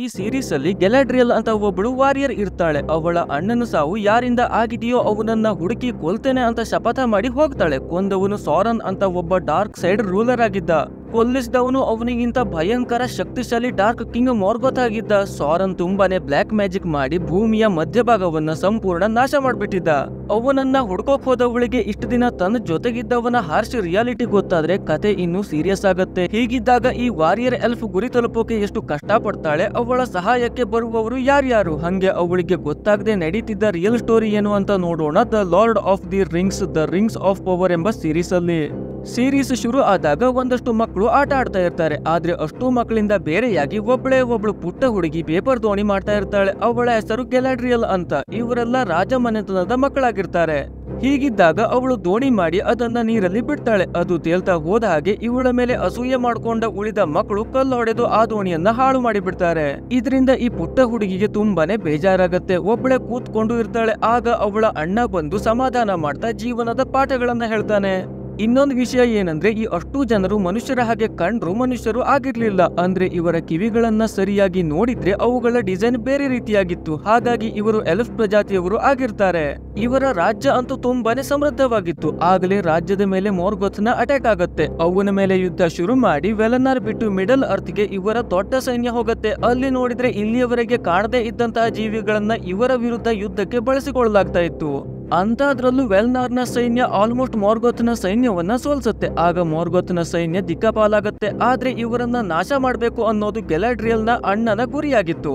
ಈ ಸೀರೀಸ್ ಗೆಲಾಡ್ರಿಯಲ್ ಅಂತ ಒಬ್ಬಳು ವಾರಿಯರ್ ಇರ್ತಾಳೆ ಅವಳ ಅಣ್ಣನ ಸಾವು ಯಾರಿಂದ ಆಗಿದೆಯೋ ಅವನನ್ನ ಹುಡುಕಿ ಕೊಲ್ತೇನೆ ಅಂತ ಶಪಥ ಮಾಡಿ ಹೋಗ್ತಾಳೆ ಕೊಂದವನು ಸಾರನ್ ಅಂತ ಒಬ್ಬ ಡಾರ್ಕ್ ಸೈಡ್ ರೂಲರ್ ಆಗಿದ್ದ ಕೊಲ್ಲಿಸಿದವನು ಅವನಿಗಿಂತ ಭಯಂಕರ ಶಕ್ತಿಶಾಲಿ ಡಾರ್ಕ್ ಕಿಂಗ್ ಮಾರ್ಗೋತ್ ಆಗಿದ್ದ ಸಾರನ್ ತುಂಬಾನೇ ಬ್ಲಾಕ್ ಮ್ಯಾಜಿಕ್ ಮಾಡಿ ಭೂಮಿಯ ಮಧ್ಯಭಾಗವನ್ನ ಸಂಪೂರ್ಣ ನಾಶ ಮಾಡ್ಬಿಟ್ಟಿದ್ದ ಅವನನ್ನ ಹುಡ್ಕೋಕ್ ಹೋದವಳಿಗೆ ಇಷ್ಟು ದಿನ ತನ್ನ ಜೊತೆಗಿದ್ದವನ ಹಾರ್ಶ್ ರಿಯಾಲಿಟಿ ಗೊತ್ತಾದ್ರೆ ಕತೆ ಇನ್ನು ಸೀರಿಯಸ್ ಆಗತ್ತೆ ಹೀಗಿದ್ದಾಗ ಈ ವಾರಿಯರ್ ಎಲ್ಫ್ ಗುರಿ ತಲುಪೋಕೆ ಎಷ್ಟು ಕಷ್ಟ ಪಡ್ತಾಳೆ ಅವಳ ಸಹಾಯಕ್ಕೆ ಬರುವವರು ಯಾರ್ಯಾರು ಹಂಗೆ ಅವಳಿಗೆ ಗೊತ್ತಾಗದೆ ನಡೀತಿದ್ದ ರಿಯಲ್ ಸ್ಟೋರಿ ಏನು ಅಂತ ನೋಡೋಣ the Lord of the Rings the Rings of Power ಎಂಬ ಸೀರೀಸ್ ಅಲ್ಲಿ ಸೀರೀಸ್ ಶುರು ಆದಾಗ ಒಂದಷ್ಟು ಮಕ್ಕಳು ಆಟ ಆಡ್ತಾ ಇರ್ತಾರೆ ಆದ್ರೆ ಅಷ್ಟು ಮಕ್ಕಳಿಂದ ಬೇರೆಯಾಗಿ ಒಬ್ಬಳೇ ಒಬ್ಳು ಪುಟ್ಟ ಹುಡುಗಿ ಪೇಪರ್ ದೋಣಿ ಮಾಡ್ತಾ ಇರ್ತಾಳೆ ಅವಳ ಹೆಸರು ಗೆಲಾಡ್ರಿಯಲ್ ಅಂತ ಇವರೆಲ್ಲ ರಾಜ ಮನೆತನದ ಮಕ್ಕಳಾಗಿರ್ತಾರೆ ಹೀಗಿದ್ದಾಗ ಅವಳು ದೋಣಿ ಮಾಡಿ ಅದನ್ನ ನೀರಲ್ಲಿ ಬಿಡ್ತಾಳೆ ಅದು ತೇಲ್ತಾ ಹೋದ ಹಾಗೆ ಇವಳ ಮೇಲೆ ಅಸೂಯೆ ಮಾಡಿಕೊಂಡ ಉಳಿದ ಮಕ್ಕಳು ಕಲ್ಲು ಹೊಡೆದು ಆ ದೋಣಿಯನ್ನ ಹಾಳು ಮಾಡಿಬಿಡ್ತಾರೆ ಇದರಿಂದ ಈ ಪುಟ್ಟ ಹುಡುಗಿಗೆ ತುಂಬಾನೇ ಬೇಜಾರಾಗತ್ತೆ ಒಬ್ಬಳೆ ಕೂತ್ಕೊಂಡು ಇರ್ತಾಳೆ ಆಗ ಅವಳ ಅಣ್ಣ ಬಂದು ಸಮಾಧಾನ ಮಾಡ್ತಾ ಜೀವನದ ಪಾಠಗಳನ್ನ ಹೇಳ್ತಾನೆ ಇನ್ನೊಂದು ವಿಷಯ ಏನಂದ್ರೆ ಈ ಅಷ್ಟು ಜನರು ಮನುಷ್ಯರ ಹಾಗೆ ಕಂಡ್ರು ಮನುಷ್ಯರು ಆಗಿರ್ಲಿಲ್ಲ ಅಂದ್ರೆ ಇವರ ಕಿವಿಗಳನ್ನ ಸರಿಯಾಗಿ ನೋಡಿದ್ರೆ ಅವುಗಳ ಡಿಸೈನ್ ಬೇರೆ ರೀತಿಯಾಗಿತ್ತು ಹಾಗಾಗಿ ಇವರು ಎಲ್ಫ್ ಪ್ರಜಾತಿಯವರು ಆಗಿರ್ತಾರೆ ಇವರ ರಾಜ್ಯ ಅಂತೂ ತುಂಬಾನೇ ಸಮೃದ್ಧವಾಗಿತ್ತು ಆಗಲೇ ರಾಜ್ಯದ ಮೇಲೆ ಮೋರ್ಗೊತ್ನ ಅಟ್ಯಾಕ್ ಆಗುತ್ತೆ ಅವನ ಮೇಲೆ ಯುದ್ಧ ಶುರು ಮಾಡಿ ವೆಲನಾರ್ ಬಿಟ್ಟು ಮಿಡಲ್ ಅರ್ಥ್ಗೆ ಇವರ ದೊಡ್ಡ ಸೈನ್ಯ ಹೋಗುತ್ತೆ ಅಲ್ಲಿ ನೋಡಿದ್ರೆ ಇಲ್ಲಿಯವರೆಗೆ ಕಾಣದೇ ಇದ್ದಂತಹ ಜೀವಿಗಳನ್ನ ಇವರ ವಿರುದ್ಧ ಯುದ್ಧಕ್ಕೆ ಬಳಸಿಕೊಳ್ಳಲಾಗ್ತಾ ಇತ್ತು ಅಂತಾದ್ರಲ್ಲೂ ವೆಲ್ನಾರ್ನ ಸೈನ್ಯ ಆಲ್ಮೋಸ್ಟ್ ಮೋರ್ಗೋತ್ನ ಸೈನ್ಯವನ್ನ ಸೋಲ್ಸುತ್ತೆ ಆಗ ಮೋರ್ಗೋತ್ನ ಸೈನ್ಯ ದಿಕ್ಕಪಾಲಾಗುತ್ತೆ ಆದ್ರೆ ಇವರನ್ನ ನಾಶ ಮಾಡಬೇಕು ಅನ್ನೋದು ಗೆಲಾಡ್ರಿಯಲ್ನ ಅಣ್ಣನ ಗುರಿಯಾಗಿತ್ತು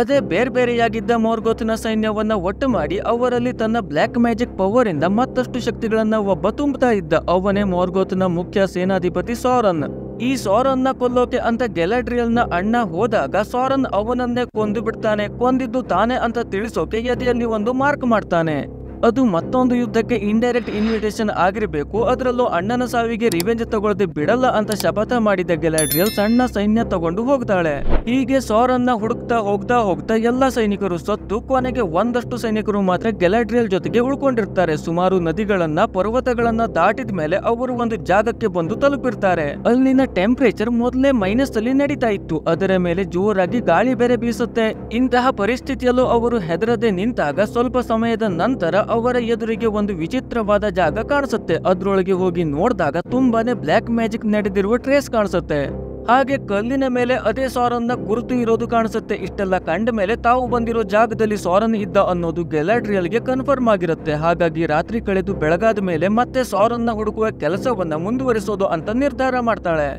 ಅದೇ ಬೇರೆ ಬೇರೆಯಾಗಿದ್ದ ಮೋರ್ಗೋತ್ನ ಸೈನ್ಯವನ್ನ ಒಟ್ಟು ಮಾಡಿ ಅವರಲ್ಲಿ ತನ್ನ ಬ್ಲ್ಯಾಕ್ ಮ್ಯಾಜಿಕ್ ಪವರ್ ಇಂದ ಮತ್ತಷ್ಟು ಶಕ್ತಿಗಳನ್ನ ಒಬ್ಬ ತುಂಬುತ್ತಾ ಇದ್ದ ಅವನೇ ಮೋರ್ಗೋತ್ನ ಮುಖ್ಯ ಸೇನಾಧಿಪತಿ ಸೋರನ್ ಈ ಸೋರನ್ನ ಕೊಲ್ಲೋಕೆ ಅಂತ ಗೆಲಾಡ್ರಿಯಲ್ನ ಅಣ್ಣ ಹೋದಾಗ ಸೋರನ್ ಅವನನ್ನೇ ಕೊಂದು ಬಿಡ್ತಾನೆ ಕೊಂದಿದ್ದು ತಾನೇ ಅಂತ ತಿಳಿಸೋಕೆ ಎದೆಯಲ್ಲಿ ಒಂದು ಮಾರ್ಕ್ ಮಾಡ್ತಾನೆ ಅದು ಮತ್ತೊಂದು ಯುದ್ಧಕ್ಕೆ ಇಂಡೈರೆಕ್ಟ್ ಇನ್ವಿಟೇಷನ್ ಆಗಿರಬೇಕು ಅದರಲ್ಲೂ ಅಣ್ಣನ ಸಾವಿಗೆ ರಿವೆಂಜ್ ತಗೊಳ್ಳದೆ ಬಿಡಲ್ಲ ಅಂತ ಶಪಥ ಮಾಡಿದ ಗೆಲಾಡ್ರಿಯಲ್ ಸಣ್ಣ ಸೈನ್ಯ ತಗೊಂಡು ಹೋಗ್ತಾಳೆ ಹೀಗೆ ಸೋರನ್ನ ಹುಡುಕ್ತಾ ಹೋಗ್ತಾ ಹೋಗ್ತಾ ಎಲ್ಲಾ ಸೈನಿಕರು ಸತ್ತು ಕೊನೆಗೆ ಒಂದಷ್ಟು ಸೈನಿಕರು ಮಾತ್ರ ಗೆಲಾಡ್ರಿಯಲ್ ಜೊತೆಗೆ ಉಳ್ಕೊಂಡಿರ್ತಾರೆ ಸುಮಾರು ನದಿಗಳನ್ನ ಪರ್ವತಗಳನ್ನ ದಾಟಿದ ಮೇಲೆ ಅವರು ಒಂದು ಜಾಗಕ್ಕೆ ಬಂದು ತಲುಪಿರ್ತಾರೆ ಅಲ್ಲಿನ ಟೆಂಪರೇಚರ್ ಮೊದಲೇ ಮೈನಸ್ ಅಲ್ಲಿ ನಡೀತಾ ಇತ್ತು ಅದರ ಮೇಲೆ ಜೋರಾಗಿ ಗಾಳಿ ಬೇರೆ ಬೀಸುತ್ತೆ ಇಂತಹ ಪರಿಸ್ಥಿತಿಯಲ್ಲೂ ಅವರು ಹೆದರದೆ ನಿಂತಾಗ ಸ್ವಲ್ಪ ಸಮಯದ ನಂತರ ಅವರ ಎದುರಿಗೆ ಒಂದು ವಿಚಿತ್ರವಾದ ಜಾಗ ಕಾಣಿಸುತ್ತೆ ಅದ್ರೊಳಗೆ ಹೋಗಿ ನೋಡಿದಾಗ ತುಂಬಾನೇ ಬ್ಲ್ಯಾಕ್ ಮ್ಯಾಜಿಕ್ ನಡೆದಿರುವ ಟ್ರೇಸ್ ಕಾಣಿಸುತ್ತೆ ಹಾಗೆ ಕಲ್ಲಿನ ಮೇಲೆ ಅದೇ ಸಾರನ್ನ ಗುರುತು ಇರೋದು ಕಾಣಿಸುತ್ತೆ ಇಷ್ಟೆಲ್ಲ ಕಂಡ ಮೇಲೆ ತಾವು ಬಂದಿರೋ ಜಾಗದಲ್ಲಿ ಸಾರನ್ ಇದ್ದ ಅನ್ನೋದು ಗೆ ಕನ್ಫರ್ಮ್ ಆಗಿರುತ್ತೆ ಹಾಗಾಗಿ ರಾತ್ರಿ ಕಳೆದು ಬೆಳಗಾದ ಮೇಲೆ ಮತ್ತೆ ಸಾರನ್ನ ಹುಡುಕುವ ಕೆಲಸವನ್ನ ಮುಂದುವರಿಸೋದು ಅಂತ ನಿರ್ಧಾರ ಮಾಡ್ತಾಳೆ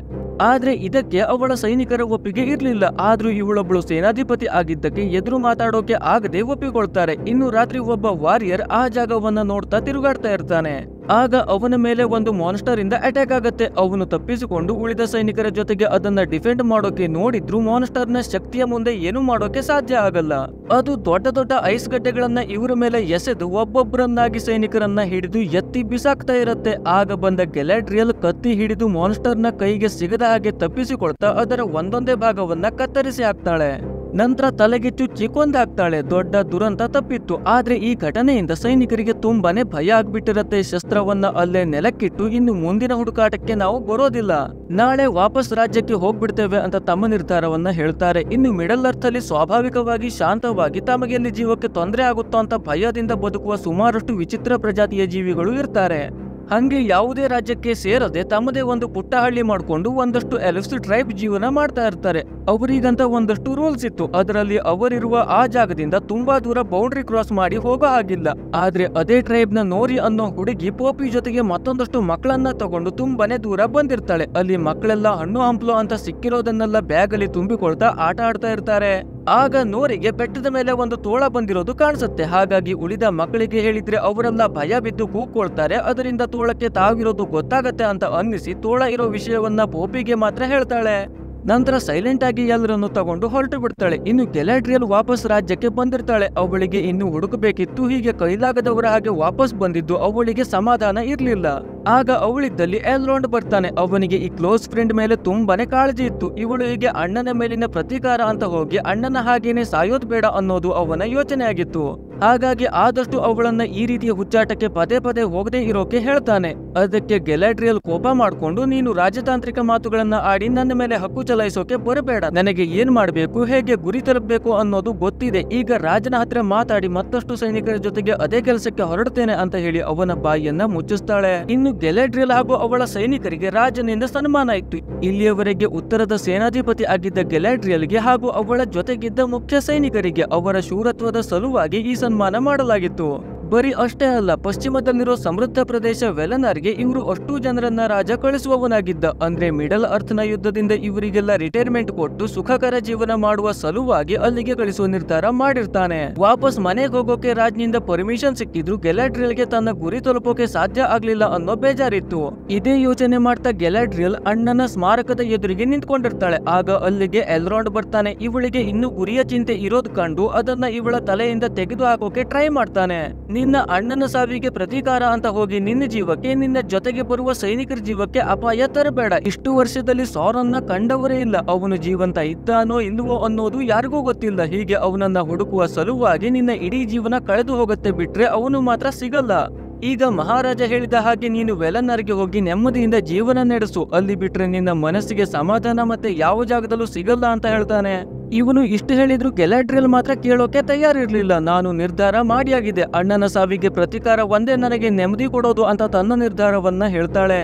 ಆದ್ರೆ ಇದಕ್ಕೆ ಅವಳ ಸೈನಿಕರ ಒಪ್ಪಿಗೆ ಇರಲಿಲ್ಲ ಆದ್ರೂ ಇವಳೊಬ್ಬಳು ಸೇನಾಧಿಪತಿ ಆಗಿದ್ದಕ್ಕೆ ಎದುರು ಮಾತಾಡೋಕೆ ಆಗದೆ ಒಪ್ಪಿಕೊಳ್ತಾರೆ ಇನ್ನು ರಾತ್ರಿ ಒಬ್ಬ ವಾರಿಯರ್ ಆ ಜಾಗವನ್ನ ನೋಡ್ತಾ ತಿರುಗಾಡ್ತಾ ಇರ್ತಾನೆ ಆಗ ಅವನ ಮೇಲೆ ಒಂದು ಮಾನ್ಸ್ಟರ್ ಇಂದ ಅಟ್ಯಾಕ್ ಆಗುತ್ತೆ ಅವನು ತಪ್ಪಿಸಿಕೊಂಡು ಉಳಿದ ಸೈನಿಕರ ಜೊತೆಗೆ ಅದನ್ನ ಡಿಫೆಂಡ್ ಮಾಡೋಕೆ ನೋಡಿದ್ರು ಮಾನ್ಸ್ಟರ್ ನ ಶಕ್ತಿಯ ಮುಂದೆ ಏನು ಮಾಡೋಕೆ ಸಾಧ್ಯ ಆಗಲ್ಲ ಅದು ದೊಡ್ಡ ದೊಡ್ಡ ಐಸ್ ಗಡ್ಡೆಗಳನ್ನ ಇವರ ಮೇಲೆ ಎಸೆದು ಒಬ್ಬೊಬ್ಬರನ್ನಾಗಿ ಸೈನಿಕರನ್ನ ಹಿಡಿದು ಎತ್ತಿ ಬಿಸಾಕ್ತಾ ಇರುತ್ತೆ ಆಗ ಬಂದ ಗೆಲಾಡ್ರಿಯಲ್ ಕತ್ತಿ ಹಿಡಿದು ಮಾನ್ಸ್ಟರ್ ನ ಕೈಗೆ ಸಿಗದ ಹಾಗೆ ತಪ್ಪಿಸಿಕೊಳ್ತಾ ಅದರ ಒಂದೊಂದೇ ಭಾಗವನ್ನ ಕತ್ತರಿಸಿ ಹಾಕ್ತಾಳೆ ನಂತರ ತಲೆಗೆ ಚುಚ್ಚಿ ದೊಡ್ಡ ದುರಂತ ತಪ್ಪಿತ್ತು ಆದ್ರೆ ಈ ಘಟನೆಯಿಂದ ಸೈನಿಕರಿಗೆ ತುಂಬಾನೇ ಭಯ ಆಗ್ಬಿಟ್ಟಿರತ್ತೆ ಶಸ್ತ್ರವನ್ನ ಅಲ್ಲೇ ನೆಲಕ್ಕಿಟ್ಟು ಇನ್ನು ಮುಂದಿನ ಹುಡುಕಾಟಕ್ಕೆ ನಾವು ಬರೋದಿಲ್ಲ ನಾಳೆ ವಾಪಸ್ ರಾಜ್ಯಕ್ಕೆ ಹೋಗ್ಬಿಡ್ತೇವೆ ಅಂತ ತಮ್ಮ ನಿರ್ಧಾರವನ್ನ ಹೇಳ್ತಾರೆ ಇನ್ನು ಮಿಡಲ್ ಅರ್ಥಲ್ಲಿ ಅಲ್ಲಿ ಸ್ವಾಭಾವಿಕವಾಗಿ ಶಾಂತವಾಗಿ ತಮಗೆ ಜೀವಕ್ಕೆ ತೊಂದರೆ ಆಗುತ್ತೋ ಅಂತ ಭಯದಿಂದ ಬದುಕುವ ಸುಮಾರಷ್ಟು ವಿಚಿತ್ರ ಪ್ರಜಾತಿಯ ಜೀವಿಗಳು ಇರ್ತಾರೆ ಹಂಗೆ ಯಾವುದೇ ರಾಜ್ಯಕ್ಕೆ ಸೇರದೆ ತಮ್ಮದೇ ಒಂದು ಪುಟ್ಟಹಳ್ಳಿ ಹಳ್ಳಿ ಮಾಡಿಕೊಂಡು ಒಂದಷ್ಟು ಎಲೆಫ್ಸ್ ಟ್ರೈಬ್ ಜೀವನ ಮಾಡ್ತಾ ಇರ್ತಾರೆ ಅವರಿಗಂತ ಒಂದಷ್ಟು ರೂಲ್ಸ್ ಇತ್ತು ಅದರಲ್ಲಿ ಅವರಿರುವ ಆ ಜಾಗದಿಂದ ತುಂಬಾ ದೂರ ಬೌಂಡ್ರಿ ಕ್ರಾಸ್ ಮಾಡಿ ಹೋಗೋ ಆಗಿಲ್ಲ ಆದ್ರೆ ಅದೇ ಟ್ರೈಬ್ ನ ನೋರಿ ಅನ್ನೋ ಹುಡುಗಿ ಪೋಪಿ ಜೊತೆಗೆ ಮತ್ತೊಂದಷ್ಟು ಮಕ್ಕಳನ್ನ ತಗೊಂಡು ತುಂಬಾನೇ ದೂರ ಬಂದಿರ್ತಾಳೆ ಅಲ್ಲಿ ಮಕ್ಕಳೆಲ್ಲ ಹಣ್ಣು ಹಂಪ್ಲು ಅಂತ ಸಿಕ್ಕಿರೋದನ್ನೆಲ್ಲ ಬ್ಯಾಗ್ ಅಲ್ಲಿ ತುಂಬಿಕೊಳ್ತಾ ಆಟ ಆಡ್ತಾ ಇರ್ತಾರೆ ಆಗ ನೋರಿಗೆ ಬೆಟ್ಟದ ಮೇಲೆ ಒಂದು ತೋಳ ಬಂದಿರೋದು ಕಾಣಿಸುತ್ತೆ ಹಾಗಾಗಿ ಉಳಿದ ಮಕ್ಕಳಿಗೆ ಹೇಳಿದ್ರೆ ಅವರೆಲ್ಲ ಭಯ ಬಿದ್ದು ಕೂಕೊಳ್ತಾರೆ ಅದರಿಂದ ತೋಳಕ್ಕೆ ತಾವಿರೋದು ಗೊತ್ತಾಗತ್ತೆ ಅಂತ ಅನ್ನಿಸಿ ತೋಳ ಇರೋ ವಿಷಯವನ್ನ ಪೋಪಿಗೆ ಮಾತ್ರ ಹೇಳ್ತಾಳೆ ನಂತರ ಸೈಲೆಂಟ್ ಆಗಿ ಎಲ್ಲರನ್ನು ತಗೊಂಡು ಹೊರಟು ಬಿಡ್ತಾಳೆ ಇನ್ನು ಗೆಲಾಡ್ರಿಯಲ್ ವಾಪಸ್ ರಾಜ್ಯಕ್ಕೆ ಬಂದಿರ್ತಾಳೆ ಅವಳಿಗೆ ಇನ್ನು ಹುಡುಕಬೇಕಿತ್ತು ಹೀಗೆ ಕೈಲಾಗದವರ ಹಾಗೆ ವಾಪಸ್ ಬಂದಿದ್ದು ಅವಳಿಗೆ ಸಮಾಧಾನ ಇರಲಿಲ್ಲ ಆಗ ಅವಳಿದ್ದಲ್ಲಿ ಎಲ್ರೋಂಡ್ ಬರ್ತಾನೆ ಅವನಿಗೆ ಈ ಕ್ಲೋಸ್ ಫ್ರೆಂಡ್ ಮೇಲೆ ತುಂಬಾನೇ ಕಾಳಜಿ ಇತ್ತು ಇವಳು ಹೀಗೆ ಅಣ್ಣನ ಮೇಲಿನ ಪ್ರತೀಕಾರ ಅಂತ ಹೋಗಿ ಅಣ್ಣನ ಹಾಗೇನೆ ಸಾಯೋದ್ ಬೇಡ ಅನ್ನೋದು ಅವನ ಯೋಚನೆ ಆಗಿತ್ತು ಹಾಗಾಗಿ ಆದಷ್ಟು ಅವಳನ್ನ ಈ ರೀತಿಯ ಹುಚ್ಚಾಟಕ್ಕೆ ಪದೇ ಪದೇ ಹೋಗದೆ ಇರೋಕೆ ಹೇಳ್ತಾನೆ ಅದಕ್ಕೆ ಗೆಲಾಡ್ರಿಯಲ್ ಕೋಪ ಮಾಡಿಕೊಂಡು ನೀನು ರಾಜತಾಂತ್ರಿಕ ಮಾತುಗಳನ್ನ ಆಡಿ ನನ್ನ ಮೇಲೆ ಹಕ್ಕು ಚಲಾಯಿಸೋಕೆ ಬರಬೇಡ ನನಗೆ ಏನ್ ಮಾಡಬೇಕು ಹೇಗೆ ಗುರಿ ತಲುಪಬೇಕು ಅನ್ನೋದು ಗೊತ್ತಿದೆ ಈಗ ರಾಜನ ಹತ್ರ ಮಾತಾಡಿ ಮತ್ತಷ್ಟು ಸೈನಿಕರ ಜೊತೆಗೆ ಅದೇ ಕೆಲಸಕ್ಕೆ ಹೊರಡ್ತೇನೆ ಅಂತ ಹೇಳಿ ಅವನ ಬಾಯಿಯನ್ನ ಮುಚ್ಚಿಸ್ತಾಳೆ ಇನ್ನು ಗೆಲಾಡ್ರಿಯಲ್ ಹಾಗೂ ಅವಳ ಸೈನಿಕರಿಗೆ ರಾಜನಿಂದ ಸನ್ಮಾನ ಇತ್ತು ಇಲ್ಲಿಯವರೆಗೆ ಉತ್ತರದ ಸೇನಾಧಿಪತಿ ಆಗಿದ್ದ ಗೆಲಾಡ್ರಿಯಲ್ಗೆ ಹಾಗೂ ಅವಳ ಜೊತೆಗಿದ್ದ ಮುಖ್ಯ ಸೈನಿಕರಿಗೆ ಅವರ ಶೂರತ್ವದ ಸಲುವಾಗಿ ಈ ಸನ್ಮಾನ ಮಾಡಲಾಗಿತ್ತು ಬರೀ ಅಷ್ಟೇ ಅಲ್ಲ ಪಶ್ಚಿಮದಲ್ಲಿರೋ ಸಮೃದ್ಧ ಪ್ರದೇಶ ವೆಲನಾರ್ಗೆ ಇವರು ಅಷ್ಟು ಜನರನ್ನ ರಾಜ ಕಳಿಸುವವನಾಗಿದ್ದ ಅಂದ್ರೆ ಮಿಡಲ್ ಅರ್ಥನ ಯುದ್ಧದಿಂದ ಇವರಿಗೆಲ್ಲ ರಿಟೈರ್ಮೆಂಟ್ ಕೊಟ್ಟು ಸುಖಕರ ಜೀವನ ಮಾಡುವ ಸಲುವಾಗಿ ಅಲ್ಲಿಗೆ ಕಳಿಸುವ ನಿರ್ಧಾರ ಮಾಡಿರ್ತಾನೆ ವಾಪಸ್ ಮನೆಗೆ ಹೋಗೋಕೆ ರಾಜ್ನಿಂದ ಪರ್ಮಿಷನ್ ಸಿಕ್ಕಿದ್ರು ಗೆಲಾಡ್ರಿಯಲ್ಗೆ ತನ್ನ ಗುರಿ ತಲುಪೋಕೆ ಸಾಧ್ಯ ಆಗ್ಲಿಲ್ಲ ಅನ್ನೋ ಬೇಜಾರಿತ್ತು ಇದೇ ಯೋಚನೆ ಮಾಡ್ತಾ ಗೆಲಾಡ್ರಿಯಲ್ ಅಣ್ಣನ ಸ್ಮಾರಕದ ಎದುರಿಗೆ ನಿಂತ್ಕೊಂಡಿರ್ತಾಳೆ ಆಗ ಅಲ್ಲಿಗೆ ಎಲ್ರೌಂಡ್ ಬರ್ತಾನೆ ಇವಳಿಗೆ ಇನ್ನು ಗುರಿಯ ಚಿಂತೆ ಇರೋದ್ ಕಂಡು ಅದನ್ನ ಇವಳ ತಲೆಯಿಂದ ತೆಗೆದು ಹಾಕೋಕೆ ಟ್ರೈ ಮಾಡ್ತಾನೆ ನಿನ್ನ ಅಣ್ಣನ ಸಾವಿಗೆ ಪ್ರತೀಕಾರ ಅಂತ ಹೋಗಿ ನಿನ್ನ ಜೀವಕ್ಕೆ ನಿನ್ನ ಜೊತೆಗೆ ಬರುವ ಸೈನಿಕರ ಜೀವಕ್ಕೆ ಅಪಾಯ ತರಬೇಡ ಇಷ್ಟು ವರ್ಷದಲ್ಲಿ ಸಾರನ್ನ ಕಂಡವರೇ ಇಲ್ಲ ಅವನು ಜೀವಂತ ಇದ್ದಾನೋ ಇಲ್ವೋ ಅನ್ನೋದು ಯಾರಿಗೂ ಗೊತ್ತಿಲ್ಲ ಹೀಗೆ ಅವನನ್ನ ಹುಡುಕುವ ಸಲುವಾಗಿ ನಿನ್ನ ಇಡೀ ಜೀವನ ಕಳೆದು ಹೋಗುತ್ತೆ ಬಿಟ್ರೆ ಅವನು ಮಾತ್ರ ಸಿಗಲ್ಲ ಈಗ ಮಹಾರಾಜ ಹೇಳಿದ ಹಾಗೆ ನೀನು ವೆಲನರ್ಗೆ ಹೋಗಿ ನೆಮ್ಮದಿಯಿಂದ ಜೀವನ ನಡೆಸು ಅಲ್ಲಿ ಬಿಟ್ರೆ ನಿನ್ನ ಮನಸ್ಸಿಗೆ ಸಮಾಧಾನ ಮತ್ತೆ ಯಾವ ಜಾಗದಲ್ಲೂ ಸಿಗಲ್ಲ ಅಂತ ಹೇಳ್ತಾನೆ ಇವನು ಇಷ್ಟು ಹೇಳಿದ್ರು ಗೆಲಾಡ್ರಿಯಲ್ ಮಾತ್ರ ಕೇಳೋಕೆ ತಯಾರಿರ್ಲಿಲ್ಲ ನಾನು ನಿರ್ಧಾರ ಮಾಡಿಯಾಗಿದೆ ಅಣ್ಣನ ಸಾವಿಗೆ ಪ್ರತಿಕಾರ ಒಂದೇ ನನಗೆ ನೆಮ್ಮದಿ ಕೊಡೋದು ಅಂತ ತನ್ನ ನಿರ್ಧಾರವನ್ನ ಹೇಳ್ತಾಳೆ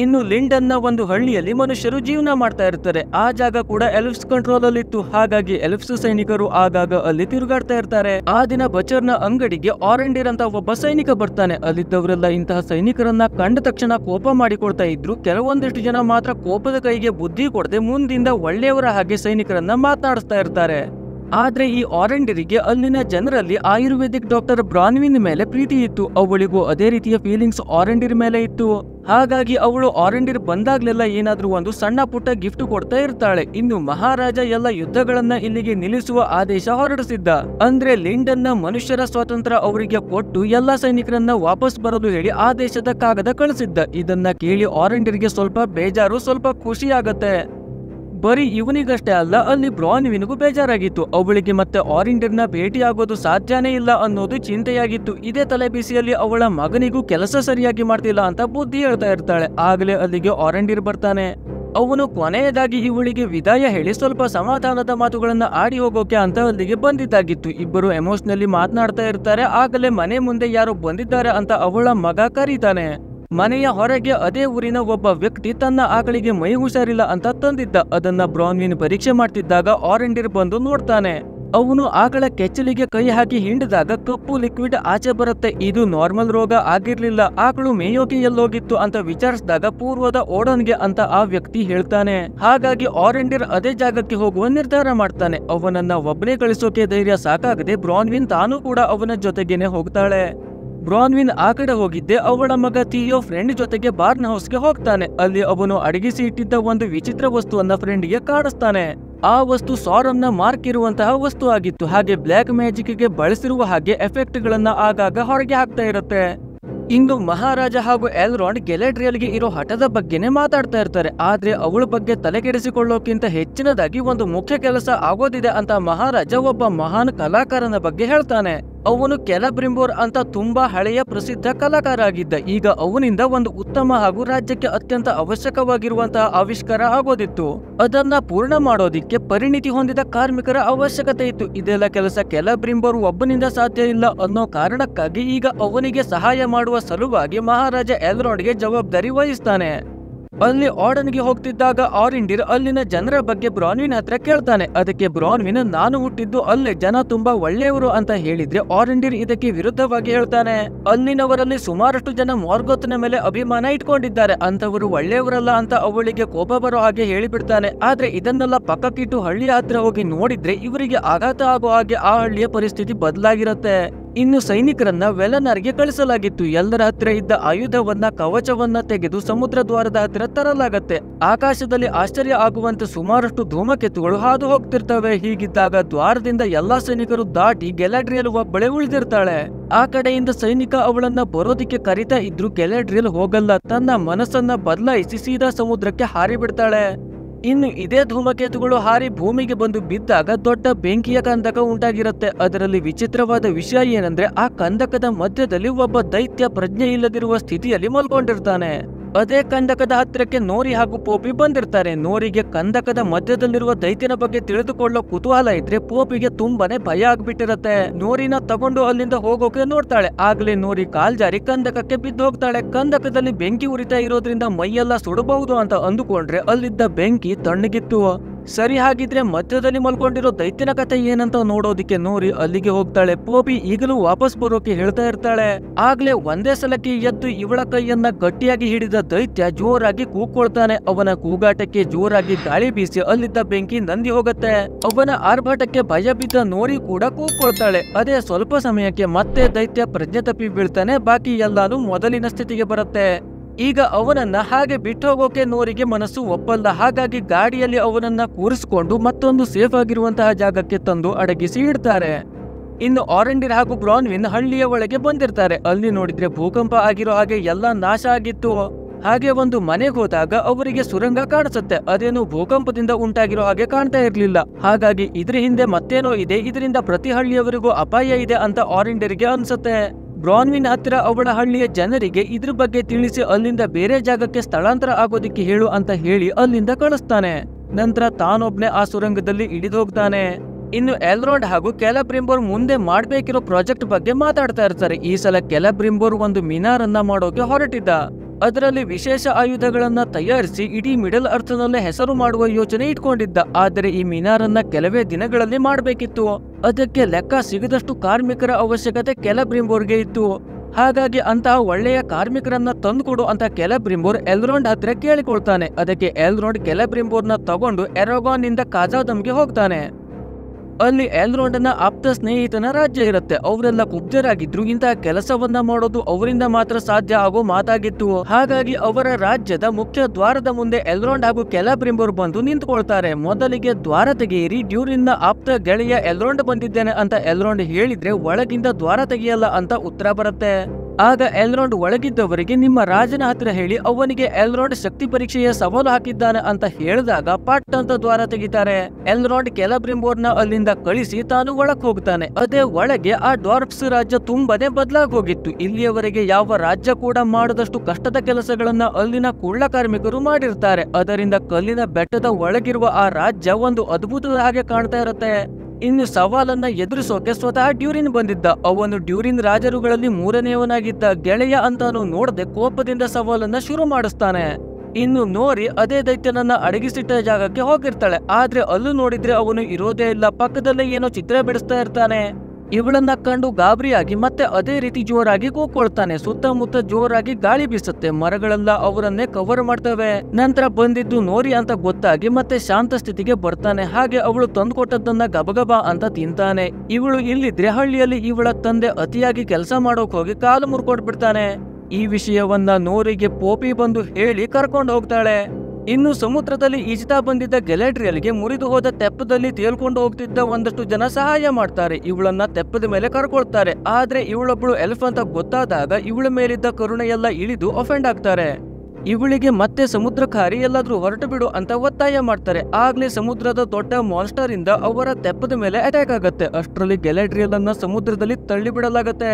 ಇನ್ನು ಲಿಂಡನ್ನ ಒಂದು ಹಳ್ಳಿಯಲ್ಲಿ ಮನುಷ್ಯರು ಜೀವನ ಮಾಡ್ತಾ ಇರ್ತಾರೆ ಆ ಜಾಗ ಕೂಡ ಎಲ್ಫ್ಸ್ ಕಂಟ್ರೋಲ್ ಅಲ್ಲಿ ಇತ್ತು ಹಾಗಾಗಿ ಎಲ್ಫ್ಸ್ ಸೈನಿಕರು ಆಗಾಗ ಅಲ್ಲಿ ತಿರುಗಾಡ್ತಾ ಇರ್ತಾರೆ ಆ ದಿನ ಬಚರ್ನ ಅಂಗಡಿಗೆ ಆರೆಂಡಿರ್ ಅಂತ ಒಬ್ಬ ಸೈನಿಕ ಬರ್ತಾನೆ ಅಲ್ಲಿದ್ದವರೆಲ್ಲ ಇಂತಹ ಸೈನಿಕರನ್ನ ಕಂಡ ತಕ್ಷಣ ಕೋಪ ಮಾಡಿಕೊಳ್ತಾ ಇದ್ರು ಕೆಲವೊಂದಿಷ್ಟು ಜನ ಮಾತ್ರ ಕೋಪದ ಕೈಗೆ ಬುದ್ಧಿ ಕೊಡದೆ ಮುಂದಿಂದ ಒಳ್ಳೆಯವರ ಹಾಗೆ ಸೈನಿಕರನ್ನ ಮಾತನಾಡಿಸ್ತಾ ಇರ್ತಾರೆ ಆದ್ರೆ ಈ ಆರೆಂಡರಿಗೆ ಅಲ್ಲಿನ ಜನರಲ್ಲಿ ಆಯುರ್ವೇದಿಕ್ ಡಾಕ್ಟರ್ ಬ್ರಾನ್ವಿನ್ ಮೇಲೆ ಪ್ರೀತಿ ಇತ್ತು ಅವಳಿಗೂ ಅದೇ ರೀತಿಯ ಫೀಲಿಂಗ್ಸ್ ಆರೆಂಡಿರ್ ಮೇಲೆ ಇತ್ತು ಹಾಗಾಗಿ ಅವಳು ಆರೆಂಡಿರ್ ಬಂದಾಗ್ಲೆಲ್ಲ ಏನಾದ್ರೂ ಒಂದು ಸಣ್ಣ ಪುಟ್ಟ ಗಿಫ್ಟ್ ಕೊಡ್ತಾ ಇರ್ತಾಳೆ ಇನ್ನು ಮಹಾರಾಜ ಎಲ್ಲ ಯುದ್ಧಗಳನ್ನ ಇಲ್ಲಿಗೆ ನಿಲ್ಲಿಸುವ ಆದೇಶ ಹೊರಡಿಸಿದ್ದ ಅಂದ್ರೆ ಲಿಂಡನ್ನ ಮನುಷ್ಯರ ಸ್ವಾತಂತ್ರ್ಯ ಅವರಿಗೆ ಕೊಟ್ಟು ಎಲ್ಲಾ ಸೈನಿಕರನ್ನ ವಾಪಸ್ ಬರಲು ಹೇಳಿ ಆದೇಶದ ಕಾಗದ ಕಳಿಸಿದ್ದ ಇದನ್ನ ಕೇಳಿ ಆರೆಂಡಿರ್ಗೆ ಸ್ವಲ್ಪ ಬೇಜಾರು ಸ್ವಲ್ಪ ಖುಷಿಯಾಗತ್ತೆ ಬರೀ ಇವನಿಗಷ್ಟೇ ಅಲ್ಲ ಅಲ್ಲಿ ಬ್ರಾನ್ವಿನಿಗೂ ಬೇಜಾರಾಗಿತ್ತು ಅವಳಿಗೆ ಮತ್ತೆ ಭೇಟಿ ಭೇಟಿಯಾಗೋದು ಸಾಧ್ಯನೇ ಇಲ್ಲ ಅನ್ನೋದು ಚಿಂತೆಯಾಗಿತ್ತು ಇದೇ ತಲೆ ಅವಳ ಮಗನಿಗೂ ಕೆಲಸ ಸರಿಯಾಗಿ ಮಾಡ್ತಿಲ್ಲ ಅಂತ ಬುದ್ಧಿ ಹೇಳ್ತಾ ಇರ್ತಾಳೆ ಆಗಲೇ ಅಲ್ಲಿಗೆ ಆರೆಂಡಿರ್ ಬರ್ತಾನೆ ಅವನು ಕೊನೆಯದಾಗಿ ಇವಳಿಗೆ ವಿದಾಯ ಹೇಳಿ ಸ್ವಲ್ಪ ಸಮಾಧಾನದ ಮಾತುಗಳನ್ನು ಆಡಿ ಹೋಗೋಕೆ ಅಂತ ಅಲ್ಲಿಗೆ ಬಂದಿದ್ದಾಗಿತ್ತು ಇಬ್ಬರು ಎಮೋಷ್ನಲ್ಲಿ ಮಾತನಾಡ್ತಾ ಇರ್ತಾರೆ ಆಗಲೇ ಮನೆ ಮುಂದೆ ಯಾರೋ ಬಂದಿದ್ದಾರೆ ಅಂತ ಅವಳ ಮಗ ಕರೀತಾನೆ ಮನೆಯ ಹೊರಗೆ ಅದೇ ಊರಿನ ಒಬ್ಬ ವ್ಯಕ್ತಿ ತನ್ನ ಆಕಳಿಗೆ ಮೈ ಹುಷಾರಿಲ್ಲ ಅಂತ ತಂದಿದ್ದ ಅದನ್ನ ಬ್ರಾನ್ವಿನ್ ಪರೀಕ್ಷೆ ಮಾಡ್ತಿದ್ದಾಗ ಆರೆಂಡಿರ್ ಬಂದು ನೋಡ್ತಾನೆ ಅವನು ಆಕಳ ಕೆಚ್ಚಲಿಗೆ ಕೈ ಹಾಕಿ ಹಿಂಡಿದಾಗ ಕಪ್ಪು ಲಿಕ್ವಿಡ್ ಆಚೆ ಬರುತ್ತೆ ಇದು ನಾರ್ಮಲ್ ರೋಗ ಆಗಿರ್ಲಿಲ್ಲ ಆಕಳು ಮೇಯೋಕೆ ಎಲ್ಲೋಗಿತ್ತು ಅಂತ ವಿಚಾರಿಸಿದಾಗ ಪೂರ್ವದ ಓಡನ್ಗೆ ಅಂತ ಆ ವ್ಯಕ್ತಿ ಹೇಳ್ತಾನೆ ಹಾಗಾಗಿ ಆರೆಂಡಿರ್ ಅದೇ ಜಾಗಕ್ಕೆ ಹೋಗುವ ನಿರ್ಧಾರ ಮಾಡ್ತಾನೆ ಅವನನ್ನ ಒಬ್ಬನೇ ಕಳಿಸೋಕೆ ಧೈರ್ಯ ಸಾಕಾಗದೆ ಬ್ರಾನ್ವಿನ್ ತಾನೂ ಕೂಡ ಅವನ ಜೊತೆಗೇನೆ ಹೋಗ್ತಾಳೆ ಬ್ರಾನ್ವಿನ್ ಆ ಕಡೆ ಹೋಗಿದ್ದೆ ಅವಳ ಮಗ ಥಿಯೋ ಫ್ರೆಂಡ್ ಜೊತೆಗೆ ಬಾರ್ನ್ ಹೌಸ್ಗೆ ಹೋಗ್ತಾನೆ ಅಲ್ಲಿ ಅವನು ಅಡಗಿಸಿ ಇಟ್ಟಿದ್ದ ಒಂದು ವಿಚಿತ್ರ ವಸ್ತುವನ್ನ ಫ್ರೆಂಡ್ಗೆ ಕಾಡಿಸ್ತಾನೆ ಆ ವಸ್ತು ಸಾರಮ್ನ ಮಾರ್ಕ್ ಇರುವಂತಹ ವಸ್ತು ಆಗಿತ್ತು ಹಾಗೆ ಬ್ಲ್ಯಾಕ್ ಮ್ಯಾಜಿಕ್ಗೆ ಬಳಸಿರುವ ಹಾಗೆ ಎಫೆಕ್ಟ್ ಆಗಾಗ ಹೊರಗೆ ಹಾಕ್ತಾ ಇರುತ್ತೆ ಇಂದು ಮಹಾರಾಜ ಹಾಗೂ ಎಲ್ರಾಂಡ್ ಗೆಲೆಡ್ರಿಯಲ್ಗೆ ಇರೋ ಹಠದ ಬಗ್ಗೆನೇ ಮಾತಾಡ್ತಾ ಇರ್ತಾರೆ ಆದ್ರೆ ಅವಳ ಬಗ್ಗೆ ತಲೆಕೆಡಿಸಿಕೊಳ್ಳೋಕ್ಕಿಂತ ಹೆಚ್ಚಿನದಾಗಿ ಒಂದು ಮುಖ್ಯ ಕೆಲಸ ಆಗೋದಿದೆ ಅಂತ ಮಹಾರಾಜ ಒಬ್ಬ ಮಹಾನ್ ಕಲಾಕಾರನ ಬಗ್ಗೆ ಹೇಳ್ತಾನೆ ಅವನು ಕೆಲಬ್ರಿಂಬೋರ್ ಅಂತ ತುಂಬಾ ಹಳೆಯ ಪ್ರಸಿದ್ಧ ಕಲಾಕಾರ ಆಗಿದ್ದ ಈಗ ಅವನಿಂದ ಒಂದು ಉತ್ತಮ ಹಾಗೂ ರಾಜ್ಯಕ್ಕೆ ಅತ್ಯಂತ ಅವಶ್ಯಕವಾಗಿರುವಂತಹ ಆವಿಷ್ಕಾರ ಆಗೋದಿತ್ತು ಅದನ್ನ ಪೂರ್ಣ ಮಾಡೋದಿಕ್ಕೆ ಪರಿಣಿತಿ ಹೊಂದಿದ ಕಾರ್ಮಿಕರ ಅವಶ್ಯಕತೆ ಇತ್ತು ಇದೆಲ್ಲ ಕೆಲಸ ಕೆಲಬ್ರಿಂಬೋರ್ ಒಬ್ಬನಿಂದ ಸಾಧ್ಯ ಇಲ್ಲ ಅನ್ನೋ ಕಾರಣಕ್ಕಾಗಿ ಈಗ ಅವನಿಗೆ ಸಹಾಯ ಮಾಡುವ ಸಲುವಾಗಿ ಮಹಾರಾಜ ಎಲ್ರೋಡ್ಗೆ ಜವಾಬ್ದಾರಿ ವಹಿಸ್ತಾನೆ ಅಲ್ಲಿ ಆಡನ್ಗೆ ಹೋಗ್ತಿದ್ದಾಗ ಆರಿಂಡಿರ್ ಅಲ್ಲಿನ ಜನರ ಬಗ್ಗೆ ಬ್ರಾನ್ವಿನ್ ಹತ್ರ ಕೇಳ್ತಾನೆ ಅದಕ್ಕೆ ಬ್ರಾನ್ವಿನ್ ನಾನು ಹುಟ್ಟಿದ್ದು ಅಲ್ಲೇ ಜನ ತುಂಬಾ ಒಳ್ಳೆಯವರು ಅಂತ ಹೇಳಿದ್ರೆ ಆರಿಂಡಿರ್ ಇದಕ್ಕೆ ವಿರುದ್ಧವಾಗಿ ಹೇಳ್ತಾನೆ ಅಲ್ಲಿನವರಲ್ಲಿ ಸುಮಾರಷ್ಟು ಜನ ಮಾರ್ಗೋತ್ನ ಮೇಲೆ ಅಭಿಮಾನ ಇಟ್ಕೊಂಡಿದ್ದಾರೆ ಅಂತವರು ಒಳ್ಳೆಯವರಲ್ಲ ಅಂತ ಅವಳಿಗೆ ಕೋಪ ಬರೋ ಹಾಗೆ ಹೇಳಿಬಿಡ್ತಾನೆ ಆದ್ರೆ ಇದನ್ನೆಲ್ಲ ಪಕ್ಕಕ್ಕಿಟ್ಟು ಹಳ್ಳಿ ಹತ್ರ ಹೋಗಿ ನೋಡಿದ್ರೆ ಇವರಿಗೆ ಆಘಾತ ಆಗೋ ಹಾಗೆ ಆ ಹಳ್ಳಿಯ ಪರಿಸ್ಥಿತಿ ಬದಲಾಗಿರುತ್ತೆ ಇನ್ನು ಸೈನಿಕರನ್ನ ವೆಲನರ್ಗೆ ಕಳಿಸಲಾಗಿತ್ತು ಎಲ್ಲರ ಹತ್ರ ಇದ್ದ ಆಯುಧವನ್ನ ಕವಚವನ್ನ ತೆಗೆದು ಸಮುದ್ರ ದ್ವಾರದ ಹತ್ತಿರ ತರಲಾಗತ್ತೆ ಆಕಾಶದಲ್ಲಿ ಆಶ್ಚರ್ಯ ಆಗುವಂತೆ ಸುಮಾರಷ್ಟು ಧೂಮಕೆತ್ತುಗಳು ಹಾದು ಹೋಗ್ತಿರ್ತವೆ ಹೀಗಿದ್ದಾಗ ದ್ವಾರದಿಂದ ಎಲ್ಲಾ ಸೈನಿಕರು ದಾಟಿ ಗೆಲಾಡ್ರಿಯಲ್ ಒಬ್ಬಳೆ ಉಳಿದಿರ್ತಾಳೆ ಆ ಕಡೆಯಿಂದ ಸೈನಿಕ ಅವಳನ್ನ ಬರೋದಿಕ್ಕೆ ಕರಿತಾ ಇದ್ರು ಗೆಲಾಡ್ರಿಯಲ್ ಹೋಗಲ್ಲ ತನ್ನ ಮನಸ್ಸನ್ನ ಬದಲಾಯಿಸಿ ಸೀದಾ ಸಮುದ್ರಕ್ಕೆ ಹಾರಿಬಿಡ್ತಾಳೆ ಇನ್ನು ಇದೇ ಧೂಮಕೇತುಗಳು ಹಾರಿ ಭೂಮಿಗೆ ಬಂದು ಬಿದ್ದಾಗ ದೊಡ್ಡ ಬೆಂಕಿಯ ಕಂದಕ ಉಂಟಾಗಿರುತ್ತೆ ಅದರಲ್ಲಿ ವಿಚಿತ್ರವಾದ ವಿಷಯ ಏನಂದ್ರೆ ಆ ಕಂದಕದ ಮಧ್ಯದಲ್ಲಿ ಒಬ್ಬ ದೈತ್ಯ ಪ್ರಜ್ಞೆ ಇಲ್ಲದಿರುವ ಸ್ಥಿತಿಯಲ್ಲಿ ಮಲ್ಕೊಂಡಿರ್ತಾನೆ ಅದೇ ಕಂದಕದ ಹತ್ತಿರಕ್ಕೆ ನೋರಿ ಹಾಗೂ ಪೋಪಿ ಬಂದಿರ್ತಾರೆ ನೋರಿಗೆ ಕಂದಕದ ಮಧ್ಯದಲ್ಲಿರುವ ದೈತ್ಯನ ಬಗ್ಗೆ ತಿಳಿದುಕೊಳ್ಳೋ ಕುತೂಹಲ ಇದ್ರೆ ಪೋಪಿಗೆ ತುಂಬಾನೇ ಭಯ ಆಗ್ಬಿಟ್ಟಿರತ್ತೆ ನೋರಿನ ತಗೊಂಡು ಅಲ್ಲಿಂದ ಹೋಗೋಕೆ ನೋಡ್ತಾಳೆ ಆಗ್ಲೇ ನೋರಿ ಜಾರಿ ಕಂದಕಕ್ಕೆ ಬಿದ್ದು ಹೋಗ್ತಾಳೆ ಕಂದಕದಲ್ಲಿ ಬೆಂಕಿ ಉರಿತಾ ಇರೋದ್ರಿಂದ ಮೈಯೆಲ್ಲ ಸುಡಬಹುದು ಅಂತ ಅಂದುಕೊಂಡ್ರೆ ಅಲ್ಲಿದ್ದ ಬೆಂಕಿ ತಣ್ಣಗಿತ್ತು ಸರಿ ಹಾಗಿದ್ರೆ ಮಧ್ಯದಲ್ಲಿ ಮಲ್ಕೊಂಡಿರೋ ದೈತ್ಯನ ಕಥೆ ಏನಂತ ನೋಡೋದಿಕ್ಕೆ ನೋರಿ ಅಲ್ಲಿಗೆ ಹೋಗ್ತಾಳೆ ಪೋಪಿ ಈಗಲೂ ವಾಪಸ್ ಬರೋಕೆ ಹೇಳ್ತಾ ಇರ್ತಾಳೆ ಆಗ್ಲೇ ಒಂದೇ ಸಲಕ್ಕೆ ಎದ್ದು ಇವಳ ಕೈಯನ್ನ ಗಟ್ಟಿಯಾಗಿ ಹಿಡಿದ ದೈತ್ಯ ಜೋರಾಗಿ ಕೂಕೊಳ್ತಾನೆ ಅವನ ಕೂಗಾಟಕ್ಕೆ ಜೋರಾಗಿ ಗಾಳಿ ಬೀಸಿ ಅಲ್ಲಿದ್ದ ಬೆಂಕಿ ನಂದಿ ಹೋಗತ್ತೆ ಅವನ ಆರ್ಭಾಟಕ್ಕೆ ಭಯ ಬಿದ್ದ ನೋರಿ ಕೂಡ ಕೂಕೊಳ್ತಾಳೆ ಅದೇ ಸ್ವಲ್ಪ ಸಮಯಕ್ಕೆ ಮತ್ತೆ ದೈತ್ಯ ಪ್ರಜ್ಞೆ ತಪ್ಪಿ ಬೀಳ್ತಾನೆ ಬಾಕಿ ಎಲ್ಲಾನು ಮೊದಲಿನ ಸ್ಥಿತಿಗೆ ಬರುತ್ತೆ ಈಗ ಅವನನ್ನ ಹಾಗೆ ಬಿಟ್ಟು ಹೋಗೋಕೆ ನೋರಿಗೆ ಮನಸ್ಸು ಒಪ್ಪಲ್ಲ ಹಾಗಾಗಿ ಗಾಡಿಯಲ್ಲಿ ಅವನನ್ನ ಕೂರಿಸಿಕೊಂಡು ಮತ್ತೊಂದು ಸೇಫ್ ಆಗಿರುವಂತಹ ಜಾಗಕ್ಕೆ ತಂದು ಅಡಗಿಸಿ ಇಡ್ತಾರೆ ಇನ್ನು ಆರೆಂಡಿರ್ ಹಾಗೂ ಬ್ರಾನ್ವಿನ್ ಹಳ್ಳಿಯ ಒಳಗೆ ಬಂದಿರ್ತಾರೆ ಅಲ್ಲಿ ನೋಡಿದ್ರೆ ಭೂಕಂಪ ಆಗಿರೋ ಹಾಗೆ ಎಲ್ಲ ನಾಶ ಆಗಿತ್ತು ಹಾಗೆ ಒಂದು ಮನೆಗೆ ಹೋದಾಗ ಅವರಿಗೆ ಸುರಂಗ ಕಾಣಿಸುತ್ತೆ ಅದೇನು ಭೂಕಂಪದಿಂದ ಉಂಟಾಗಿರೋ ಹಾಗೆ ಕಾಣ್ತಾ ಇರಲಿಲ್ಲ ಹಾಗಾಗಿ ಇದ್ರ ಹಿಂದೆ ಮತ್ತೇನೋ ಇದೆ ಇದರಿಂದ ಪ್ರತಿ ಹಳ್ಳಿಯವರಿಗೂ ಅಪಾಯ ಇದೆ ಅಂತ ಆರೆಂಡಿರ್ಗೆ ಅನ್ಸುತ್ತೆ ಬ್ರಾನ್ವಿನ್ ಹತ್ತಿರ ಅವಳ ಹಳ್ಳಿಯ ಜನರಿಗೆ ಇದ್ರ ಬಗ್ಗೆ ತಿಳಿಸಿ ಅಲ್ಲಿಂದ ಬೇರೆ ಜಾಗಕ್ಕೆ ಸ್ಥಳಾಂತರ ಆಗೋದಿಕ್ಕೆ ಹೇಳು ಅಂತ ಹೇಳಿ ಅಲ್ಲಿಂದ ಕಳಿಸ್ತಾನೆ ನಂತರ ತಾನೊಬ್ನೇ ಆ ಸುರಂಗದಲ್ಲಿ ಹಿಡಿದೋಗ್ತಾನೆ ಇನ್ನು ಎಲ್ರೋಡ್ ಹಾಗೂ ಕೆಲಬ್ರಿಂಬೋರ್ ಮುಂದೆ ಮಾಡಬೇಕಿರೋ ಪ್ರಾಜೆಕ್ಟ್ ಬಗ್ಗೆ ಮಾತಾಡ್ತಾ ಇರ್ತಾರೆ ಈ ಸಲ ಕೆಲಬ್ರಿಂಬೋರ್ ಒಂದು ಮಿನಾರನ್ನ ಮಾಡೋಕೆ ಹೊರಟಿದ್ದ ಅದರಲ್ಲಿ ವಿಶೇಷ ಆಯುಧಗಳನ್ನ ತಯಾರಿಸಿ ಇಡೀ ಮಿಡಲ್ ಅರ್ಥನಲ್ಲೇ ಹೆಸರು ಮಾಡುವ ಯೋಚನೆ ಇಟ್ಕೊಂಡಿದ್ದ ಆದರೆ ಈ ಮಿನಾರನ್ನ ಕೆಲವೇ ದಿನಗಳಲ್ಲಿ ಮಾಡಬೇಕಿತ್ತು ಅದಕ್ಕೆ ಲೆಕ್ಕ ಸಿಗದಷ್ಟು ಕಾರ್ಮಿಕರ ಅವಶ್ಯಕತೆ ಕೆಲಬ್ರಿಂಬೋರ್ಗೆ ಇತ್ತು ಹಾಗಾಗಿ ಅಂತಹ ಒಳ್ಳೆಯ ಕಾರ್ಮಿಕರನ್ನ ತಂದುಕೊಡು ಅಂತ ಕೆಲಬ್ರಿಂಬೋರ್ ಎಲ್ರೋಂಡ್ ಹತ್ರ ಕೇಳಿಕೊಳ್ತಾನೆ ಅದಕ್ಕೆ ಎಲ್ರೋಂಡ್ ಕೆಲಬ್ರಿಂಬೋರ್ನ ತಗೊಂಡು ಎರೋಗಾನ್ ನಿಂದ ಕಾಜಾದಮ್ಗೆ ಹೋಗ್ತಾನೆ ಅಲ್ಲಿ ಎಲ್ರೋಂಡನ ಆಪ್ತ ಸ್ನೇಹಿತನ ರಾಜ್ಯ ಇರುತ್ತೆ ಅವರೆಲ್ಲ ಕುಬ್ಜರಾಗಿದ್ರು ಇಂತಹ ಕೆಲಸವನ್ನ ಮಾಡೋದು ಅವರಿಂದ ಮಾತ್ರ ಸಾಧ್ಯ ಆಗೋ ಮಾತಾಗಿತ್ತು ಹಾಗಾಗಿ ಅವರ ರಾಜ್ಯದ ಮುಖ್ಯ ದ್ವಾರದ ಮುಂದೆ ಎಲ್ರೋಂಡ್ ಹಾಗೂ ಕೆಲಬ್ರಿಂಬರು ಬಂದು ನಿಂತ್ಕೊಳ್ತಾರೆ ಮೊದಲಿಗೆ ದ್ವಾರ ತೆಗೆಯಿರಿ ಡ್ಯೂರಿನ ಆಪ್ತ ಗೆಳೆಯ ಎಲ್ರೋಂಡ್ ಬಂದಿದ್ದೇನೆ ಅಂತ ಎಲ್ರೋಂಡ್ ಹೇಳಿದ್ರೆ ಒಳಗಿಂದ ದ್ವಾರ ತೆಗೆಯಲ್ಲ ಅಂತ ಉತ್ತರ ಬರುತ್ತೆ ಆಗ ಎಲ್ರಾಂಡ್ ಒಳಗಿದ್ದವರಿಗೆ ನಿಮ್ಮ ರಾಜನ ಹತ್ರ ಹೇಳಿ ಅವನಿಗೆ ಎಲ್ರಾಂಡ್ ಶಕ್ತಿ ಪರೀಕ್ಷೆಯ ಸವಾಲು ಹಾಕಿದ್ದಾನೆ ಅಂತ ಹೇಳಿದಾಗ ಪಟ್ ಅಂತ ದ್ವಾರ ತೆಗಿತಾರೆ ಎಲ್ರಾಂಡ್ ಕೆಲಬ್ರಿಂಬೋರ್ನ ಅಲ್ಲಿಂದ ಕಳಿಸಿ ತಾನು ಒಳಕ್ ಹೋಗ್ತಾನೆ ಅದೇ ಒಳಗೆ ಆ ಡಾರ್ಪ್ಸ್ ರಾಜ್ಯ ತುಂಬಾನೇ ಬದಲಾಗಿ ಹೋಗಿತ್ತು ಇಲ್ಲಿಯವರೆಗೆ ಯಾವ ರಾಜ್ಯ ಕೂಡ ಮಾಡದಷ್ಟು ಕಷ್ಟದ ಕೆಲಸಗಳನ್ನ ಅಲ್ಲಿನ ಕುಳ್ಳ ಕಾರ್ಮಿಕರು ಮಾಡಿರ್ತಾರೆ ಅದರಿಂದ ಕಲ್ಲಿನ ಬೆಟ್ಟದ ಒಳಗಿರುವ ಆ ರಾಜ್ಯ ಒಂದು ಅದ್ಭುತದ ಹಾಗೆ ಕಾಣ್ತಾ ಇರುತ್ತೆ ಇನ್ನು ಸವಾಲನ್ನ ಎದುರಿಸೋಕೆ ಸ್ವತಃ ಡ್ಯೂರಿನ್ ಬಂದಿದ್ದ ಅವನು ಡ್ಯೂರಿನ್ ರಾಜರುಗಳಲ್ಲಿ ಮೂರನೆಯವನಾಗಿದ್ದ ಗೆಳೆಯ ಅಂತಾನು ನೋಡದೆ ಕೋಪದಿಂದ ಸವಾಲನ್ನ ಶುರು ಮಾಡಿಸ್ತಾನೆ ಇನ್ನು ನೋರಿ ಅದೇ ದೈತ್ಯನನ್ನ ಅಡಗಿಸಿಟ್ಟ ಜಾಗಕ್ಕೆ ಹೋಗಿರ್ತಾಳೆ ಆದ್ರೆ ಅಲ್ಲೂ ನೋಡಿದ್ರೆ ಅವನು ಇರೋದೇ ಇಲ್ಲ ಪಕ್ಕದಲ್ಲೇ ಏನೋ ಚಿತ್ರ ಬಿಡಿಸ್ತಾ ಇರ್ತಾನೆ ಇವಳನ್ನ ಕಂಡು ಗಾಬರಿಯಾಗಿ ಮತ್ತೆ ಅದೇ ರೀತಿ ಜೋರಾಗಿ ಕೂಕೊಳ್ತಾನೆ ಸುತ್ತಮುತ್ತ ಜೋರಾಗಿ ಗಾಳಿ ಬೀಸುತ್ತೆ ಮರಗಳೆಲ್ಲ ಅವರನ್ನೇ ಕವರ್ ಮಾಡ್ತವೆ ನಂತರ ಬಂದಿದ್ದು ನೋರಿ ಅಂತ ಗೊತ್ತಾಗಿ ಮತ್ತೆ ಶಾಂತ ಸ್ಥಿತಿಗೆ ಬರ್ತಾನೆ ಹಾಗೆ ಅವಳು ತಂದುಕೊಟ್ಟದ್ದನ್ನ ಗಬಗಬ ಅಂತ ತಿಂತಾನೆ ಇವಳು ಇಲ್ಲಿದ್ರೆ ಹಳ್ಳಿಯಲ್ಲಿ ಇವಳ ತಂದೆ ಅತಿಯಾಗಿ ಕೆಲಸ ಮಾಡೋಕ್ ಹೋಗಿ ಕಾಲು ಮುರ್ಕೊಟ್ಬಿಡ್ತಾನೆ ಈ ವಿಷಯವನ್ನ ನೋರಿಗೆ ಪೋಪಿ ಬಂದು ಹೇಳಿ ಕರ್ಕೊಂಡು ಹೋಗ್ತಾಳೆ ಇನ್ನು ಸಮುದ್ರದಲ್ಲಿ ಈಜಿತಾ ಬಂದಿದ್ದ ಗೆಲೆಟ್ರಿಯಲ್ಗೆ ಮುರಿದು ಹೋದ ತೆಪ್ಪದಲ್ಲಿ ತೇಲ್ಕೊಂಡು ಹೋಗ್ತಿದ್ದ ಒಂದಷ್ಟು ಜನ ಸಹಾಯ ಮಾಡ್ತಾರೆ ಇವಳನ್ನ ತೆಪ್ಪದ ಮೇಲೆ ಕರ್ಕೊಳ್ತಾರೆ ಆದ್ರೆ ಇವಳೊಬ್ಬಳು ಎಲ್ಫ್ ಅಂತ ಗೊತ್ತಾದಾಗ ಇವಳ ಮೇಲಿದ್ದ ಕರುಣೆಯೆಲ್ಲ ಇಳಿದು ಅಫೆಂಡ್ ಆಗ್ತಾರೆ ಇವಳಿಗೆ ಮತ್ತೆ ಸಮುದ್ರ ಖಾರಿ ಎಲ್ಲಾದ್ರೂ ಹೊರಟು ಬಿಡು ಅಂತ ಒತ್ತಾಯ ಮಾಡ್ತಾರೆ ಆಗ್ಲೇ ಸಮುದ್ರದ ದೊಡ್ಡ ಮಾನ್ಸ್ಟರ್ ಇಂದ ಅವರ ತೆಪ್ಪದ ಮೇಲೆ ಅಟ್ಯಾಕ್ ಆಗುತ್ತೆ ಅಷ್ಟರಲ್ಲಿ ಗೆಲೆಡ್ರಿಯಲ್ ಅನ್ನ ಸಮುದ್ರದಲ್ಲಿ ತಳ್ಳಿ ಬಿಡಲಾಗತ್ತೆ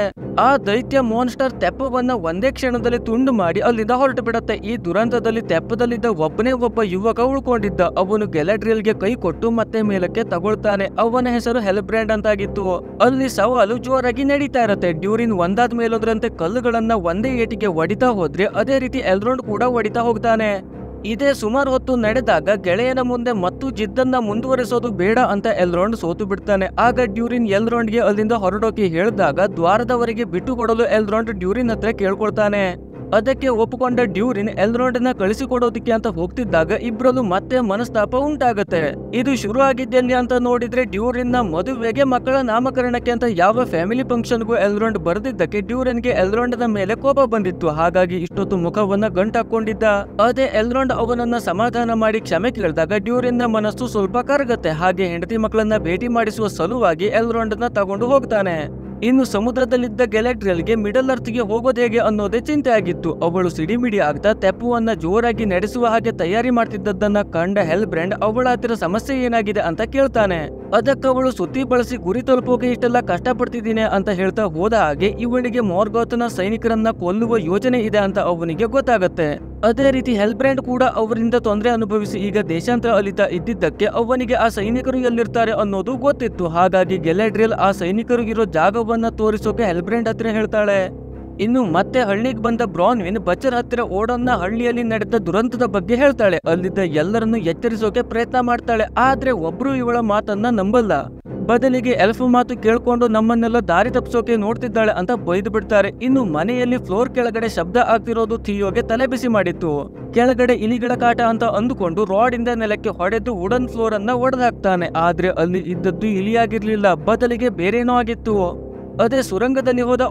ಆ ದೈತ್ಯ ಮಾನ್ಸ್ಟರ್ ತೆಪ್ಪವನ್ನ ಒಂದೇ ಕ್ಷಣದಲ್ಲಿ ತುಂಡು ಮಾಡಿ ಅಲ್ಲಿಂದ ಹೊರಟು ಬಿಡತ್ತೆ ಈ ದುರಂತದಲ್ಲಿ ತೆಪ್ಪದಲ್ಲಿದ್ದ ಒಬ್ಬನೇ ಒಬ್ಬ ಯುವಕ ಉಳ್ಕೊಂಡಿದ್ದ ಅವನು ಗೆ ಕೈ ಕೊಟ್ಟು ಮತ್ತೆ ಮೇಲಕ್ಕೆ ತಗೊಳ್ತಾನೆ ಅವನ ಹೆಸರು ಅಂತ ಆಗಿತ್ತು ಅಲ್ಲಿ ಸವಾಲು ಜೋರಾಗಿ ನಡೀತಾ ಇರತ್ತೆ ಡ್ಯೂರಿನ್ ಒಂದಾದ ಮೇಲೋದ್ರಂತೆ ಕಲ್ಲುಗಳನ್ನ ಒಂದೇ ಏಟಿಗೆ ಒಡಿತಾ ಹೋದ್ರೆ ಅದೇ ರೀತಿ ಎಲ್ರೌಂಡ್ ಕೂಡ ಹೊಡಿತಾ ಹೋಗ್ತಾನೆ ಇದೇ ಸುಮಾರು ಹೊತ್ತು ನಡೆದಾಗ ಗೆಳೆಯನ ಮುಂದೆ ಮತ್ತು ಜಿದ್ದನ್ನ ಮುಂದುವರೆಸೋದು ಬೇಡ ಅಂತ ಎಲ್ರೌಂಡ್ ಸೋತು ಬಿಡ್ತಾನೆ ಆಗ ಡ್ಯೂರಿನ್ ಎಲ್ರೌಂಡ್ಗೆ ಅಲ್ಲಿಂದ ಹೊರಡೋಕೆ ಹೇಳಿದಾಗ ದ್ವಾರದವರೆಗೆ ಬಿಟ್ಟು ಕೊಡಲು ಎಲ್ರೌಂಡ್ ಡ್ಯೂರಿನ್ ಹತ್ರ ಕೇಳ್ಕೊಳ್ತಾನೆ ಅದಕ್ಕೆ ಒಪ್ಪಿಕೊಂಡ ಡ್ಯೂರಿನ್ ನ ಕಳಿಸಿಕೊಡೋದಕ್ಕೆ ಅಂತ ಹೋಗ್ತಿದ್ದಾಗ ಇಬ್ಬರಲ್ಲೂ ಮತ್ತೆ ಮನಸ್ತಾಪ ಉಂಟಾಗುತ್ತೆ ಇದು ಶುರು ಆಗಿದ್ದೆಲ್ಲಿ ಅಂತ ನೋಡಿದ್ರೆ ಡ್ಯೂರಿನ್ ನ ಮದುವೆಗೆ ಮಕ್ಕಳ ನಾಮಕರಣಕ್ಕೆ ಅಂತ ಯಾವ ಫ್ಯಾಮಿಲಿ ಫಂಕ್ಷನ್ಗೂ ಎಲ್ರೋಂಡ್ ಬರೆದಿದ್ದಕ್ಕೆ ಡ್ಯೂರಿನ್ ಗೆ ಎಲ್ರೋಂಡ್ ಮೇಲೆ ಕೋಪ ಬಂದಿತ್ತು ಹಾಗಾಗಿ ಇಷ್ಟೊತ್ತು ಮುಖವನ್ನ ಗಂಟಾಕೊಂಡಿದ್ದ ಅದೇ ಎಲ್ರೋಂಡ್ ಅವನನ್ನ ಸಮಾಧಾನ ಮಾಡಿ ಕ್ಷಮೆ ಕೇಳಿದಾಗ ಡ್ಯೂರಿನ್ ನ ಮನಸ್ಸು ಸ್ವಲ್ಪ ಕರಗುತ್ತೆ ಹಾಗೆ ಹೆಂಡತಿ ಮಕ್ಕಳನ್ನ ಭೇಟಿ ಮಾಡಿಸುವ ಸಲುವಾಗಿ ಎಲ್ರೋಂಡ್ ನ ತಗೊಂಡು ಹೋಗ್ತಾನೆ ಇನ್ನು ಸಮುದ್ರದಲ್ಲಿದ್ದ ಗೆ ಮಿಡಲ್ ಅರ್ಥ್ಗೆ ಹೋಗೋದು ಹೇಗೆ ಅನ್ನೋದೇ ಚಿಂತೆ ಆಗಿತ್ತು ಅವಳು ಸಿಡಿಮಿಡಿ ಆಗ್ತಾ ತೆಪ್ಪುವನ್ನ ಜೋರಾಗಿ ನಡೆಸುವ ಹಾಗೆ ತಯಾರಿ ಮಾಡ್ತಿದ್ದದ್ದನ್ನ ಕಂಡ ಹೆಲ್ ಬ್ರ್ಯಾಂಡ್ ಅವಳ ಹತ್ತಿರ ಸಮಸ್ಯೆ ಏನಾಗಿದೆ ಅಂತ ಕೇಳ್ತಾನೆ ಅದಕ್ಕೆ ಅವಳು ಸುತ್ತಿ ಬಳಸಿ ಗುರಿ ತಲುಪೋಕೆ ಇಷ್ಟೆಲ್ಲ ಕಷ್ಟಪಡ್ತಿದ್ದೀನಿ ಅಂತ ಹೇಳ್ತಾ ಹೋದ ಹಾಗೆ ಇವಳಿಗೆ ಮೋರ್ಗೋತನ ಸೈನಿಕರನ್ನ ಕೊಲ್ಲುವ ಯೋಜನೆ ಇದೆ ಅಂತ ಅವನಿಗೆ ಗೊತ್ತಾಗತ್ತೆ ಅದೇ ರೀತಿ ಹೆಲ್ಬ್ರ್ಯಾಂಡ್ ಕೂಡ ಅವರಿಂದ ತೊಂದರೆ ಅನುಭವಿಸಿ ಈಗ ದೇಶಾಂತರ ಅಲಿತಾ ಇದ್ದಿದ್ದಕ್ಕೆ ಅವನಿಗೆ ಆ ಸೈನಿಕರು ಎಲ್ಲಿರ್ತಾರೆ ಅನ್ನೋದು ಗೊತ್ತಿತ್ತು ಹಾಗಾಗಿ ಗೆಲೆಡ್ರಿಯಲ್ ಆ ಸೈನಿಕರು ಇರೋ ಜಾಗವನ್ನ ತೋರಿಸೋಕೆ ಹೆಲ್ಬ್ರ್ಯಾಂಡ್ ಹತ್ರ ಹೇಳ್ತಾಳೆ ಇನ್ನು ಮತ್ತೆ ಹಳ್ಳಿಗೆ ಬಂದ ಬ್ರಾನ್ವಿನ್ ಬಚರ್ ಹತ್ತಿರ ಓಡೋನ್ನ ಹಳ್ಳಿಯಲ್ಲಿ ನಡೆದ ದುರಂತದ ಬಗ್ಗೆ ಹೇಳ್ತಾಳೆ ಅಲ್ಲಿದ್ದ ಎಲ್ಲರನ್ನು ಎಚ್ಚರಿಸೋಕೆ ಪ್ರಯತ್ನ ಮಾಡ್ತಾಳೆ ಆದ್ರೆ ಒಬ್ರು ಇವಳ ಮಾತನ್ನ ನಂಬಲ್ಲ ಬದಲಿಗೆ ಎಲ್ಫು ಮಾತು ಕೇಳ್ಕೊಂಡು ನಮ್ಮನ್ನೆಲ್ಲ ದಾರಿ ತಪ್ಪಿಸೋಕೆ ನೋಡ್ತಿದ್ದಾಳೆ ಅಂತ ಬೈದು ಬಿಡ್ತಾರೆ ಇನ್ನು ಮನೆಯಲ್ಲಿ ಫ್ಲೋರ್ ಕೆಳಗಡೆ ಶಬ್ದ ಆಗ್ತಿರೋದು ಥಿಯೋಗೆ ತಲೆ ಬಿಸಿ ಮಾಡಿತ್ತು ಕೆಳಗಡೆ ಇಲಿಗಳ ಕಾಟ ಅಂತ ಅಂದುಕೊಂಡು ರಾಡ್ ಇಂದ ನೆಲಕ್ಕೆ ಹೊಡೆದು ವುಡನ್ ಫ್ಲೋರ್ ಅನ್ನ ಒಡೆದಾಕ್ತಾನೆ ಆದ್ರೆ ಅಲ್ಲಿ ಇದ್ದದ್ದು ಇಲಿಯಾಗಿರ್ಲಿಲ್ಲ ಬದಲಿಗೆ ಬೇರೇನೋ ಆಗಿತ್ತು ಅದೇ ಸುರಂಗದಲ್ಲಿ ಹೋದ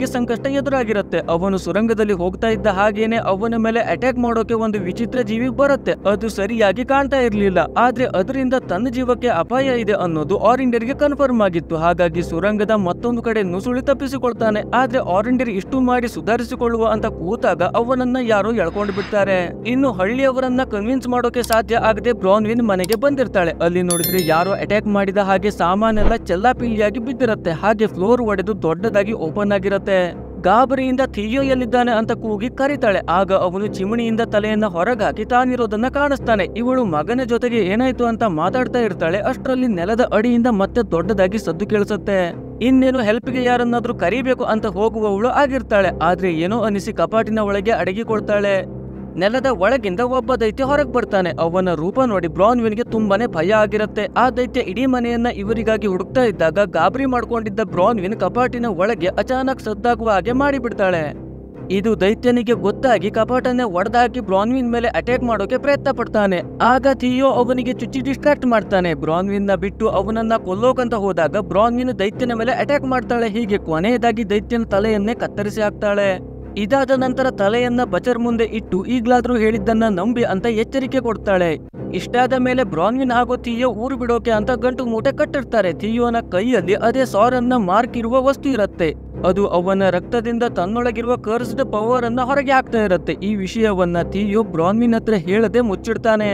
ಗೆ ಸಂಕಷ್ಟ ಎದುರಾಗಿರುತ್ತೆ ಅವನು ಸುರಂಗದಲ್ಲಿ ಹೋಗ್ತಾ ಇದ್ದ ಹಾಗೇನೆ ಅವನ ಮೇಲೆ ಅಟ್ಯಾಕ್ ಮಾಡೋಕೆ ಒಂದು ವಿಚಿತ್ರ ಜೀವಿ ಬರುತ್ತೆ ಅದು ಸರಿಯಾಗಿ ಕಾಣ್ತಾ ಇರಲಿಲ್ಲ ಆದ್ರೆ ಅದರಿಂದ ತನ್ನ ಜೀವಕ್ಕೆ ಅಪಾಯ ಇದೆ ಅನ್ನೋದು ಗೆ ಕನ್ಫರ್ಮ್ ಆಗಿತ್ತು ಹಾಗಾಗಿ ಸುರಂಗದ ಮತ್ತೊಂದು ಕಡೆ ನುಸುಳಿ ತಪ್ಪಿಸಿಕೊಳ್ತಾನೆ ಆದ್ರೆ ಆರಿಂಡಿಯರ್ ಇಷ್ಟು ಮಾಡಿ ಸುಧಾರಿಸಿಕೊಳ್ಳುವ ಅಂತ ಕೂತಾಗ ಅವನನ್ನ ಯಾರೋ ಎಳ್ಕೊಂಡು ಬಿಡ್ತಾರೆ ಇನ್ನು ಹಳ್ಳಿಯವರನ್ನ ಕನ್ವಿನ್ಸ್ ಮಾಡೋಕೆ ಸಾಧ್ಯ ಆಗದೆ ಬ್ರಾನ್ವಿನ್ ಮನೆಗೆ ಬಂದಿರ್ತಾಳೆ ಅಲ್ಲಿ ನೋಡಿದ್ರೆ ಯಾರೋ ಅಟ್ಯಾಕ್ ಮಾಡಿದ ಹಾಗೆ ಸಾಮಾನೆಲ್ಲ ಚೆಲ್ಲಾಪಿಲ್ಲಿಯಾಗಿ ಬಿದ್ದಿರುತ್ತೆ ಹಾಗೆ ಫ್ಲೋರ್ ಒಡೆದು ದೊಡ್ಡದಾಗಿ ಓಪನ್ ಆಗಿರುತ್ತೆ ಗಾಬರಿಯಿಂದ ಥಿಯೋ ಎಲ್ಲಿದ್ದಾನೆ ಅಂತ ಕೂಗಿ ಕರೀತಾಳೆ ಆಗ ಅವನು ಚಿಮಣಿಯಿಂದ ತಲೆಯನ್ನ ಹೊರಗಾಕಿ ತಾನಿರೋದನ್ನ ಕಾಣಿಸ್ತಾನೆ ಇವಳು ಮಗನ ಜೊತೆಗೆ ಏನಾಯ್ತು ಅಂತ ಮಾತಾಡ್ತಾ ಇರ್ತಾಳೆ ಅಷ್ಟರಲ್ಲಿ ನೆಲದ ಅಡಿಯಿಂದ ಮತ್ತೆ ದೊಡ್ಡದಾಗಿ ಸದ್ದು ಕೇಳಿಸುತ್ತೆ ಇನ್ನೇನು ಹೆಲ್ಪ್ಗೆ ಯಾರನ್ನಾದ್ರೂ ಕರಿಬೇಕು ಅಂತ ಹೋಗುವವಳು ಆಗಿರ್ತಾಳೆ ಆದ್ರೆ ಏನೋ ಅನಿಸಿ ಕಪಾಟಿನ ಒಳಗೆ ಅಡಗಿಕೊಳ್ತಾಳೆ ನೆಲದ ಒಳಗಿಂದ ಒಬ್ಬ ದೈತ್ಯ ಹೊರಗೆ ಬರ್ತಾನೆ ಅವನ ರೂಪ ನೋಡಿ ಬ್ರಾನ್ವಿನ್ಗೆ ತುಂಬಾನೇ ಭಯ ಆಗಿರುತ್ತೆ ಆ ದೈತ್ಯ ಇಡೀ ಮನೆಯನ್ನ ಇವರಿಗಾಗಿ ಹುಡುಕ್ತಾ ಇದ್ದಾಗ ಗಾಬರಿ ಮಾಡ್ಕೊಂಡಿದ್ದ ಬ್ರಾನ್ವಿನ್ ಕಪಾಟಿನ ಒಳಗೆ ಅಚಾನಕ್ ಸದ್ದಾಗುವ ಹಾಗೆ ಮಾಡಿಬಿಡ್ತಾಳೆ ಇದು ದೈತ್ಯನಿಗೆ ಗೊತ್ತಾಗಿ ಕಪಾಟನ್ನ ಒಡೆದಾಕಿ ಬ್ರಾನ್ವಿನ್ ಮೇಲೆ ಅಟ್ಯಾಕ್ ಮಾಡೋಕೆ ಪ್ರಯತ್ನ ಪಡ್ತಾನೆ ಆಗ ಥಿಯೋ ಅವನಿಗೆ ಚುಚ್ಚಿ ಡಿಸ್ಟ್ರಾಕ್ಟ್ ಮಾಡ್ತಾನೆ ಬ್ರಾನ್ವಿನ್ ನ ಬಿಟ್ಟು ಅವನನ್ನ ಕೊಲ್ಲೋಕಂತ ಹೋದಾಗ ಬ್ರಾನ್ವಿನ್ ದೈತ್ಯನ ಮೇಲೆ ಅಟ್ಯಾಕ್ ಮಾಡ್ತಾಳೆ ಹೀಗೆ ಕೊನೆಯದಾಗಿ ದೈತ್ಯನ ತಲೆಯನ್ನೇ ಕತ್ತರಿಸಿ ಹಾಕ್ತಾಳೆ ಇದಾದ ನಂತರ ತಲೆಯನ್ನ ಬಚರ್ ಮುಂದೆ ಇಟ್ಟು ಈಗ್ಲಾದ್ರೂ ಹೇಳಿದ್ದನ್ನ ನಂಬಿ ಅಂತ ಎಚ್ಚರಿಕೆ ಕೊಡ್ತಾಳೆ ಇಷ್ಟಾದ ಮೇಲೆ ಬ್ರಾನ್ವಿನ್ ಹಾಗೂ ಥಿಯೋ ಊರು ಬಿಡೋಕೆ ಅಂತ ಗಂಟು ಮೂಟೆ ಕಟ್ಟಿರ್ತಾರೆ ಥಿಯೋನ ಕೈಯಲ್ಲಿ ಅದೇ ಸಾರನ್ನ ಮಾರ್ಕ್ ಇರುವ ವಸ್ತು ಇರುತ್ತೆ ಅದು ಅವನ ರಕ್ತದಿಂದ ತನ್ನೊಳಗಿರುವ ಕರ್ಸ್ಡ್ ಪವರ್ ಅನ್ನ ಹೊರಗೆ ಹಾಕ್ತಾ ಇರುತ್ತೆ ಈ ವಿಷಯವನ್ನ ಥಿಯೋ ಬ್ರಾನ್ವಿನ್ ಹತ್ರ ಹೇಳದೆ ಮುಚ್ಚಿಡ್ತಾನೆ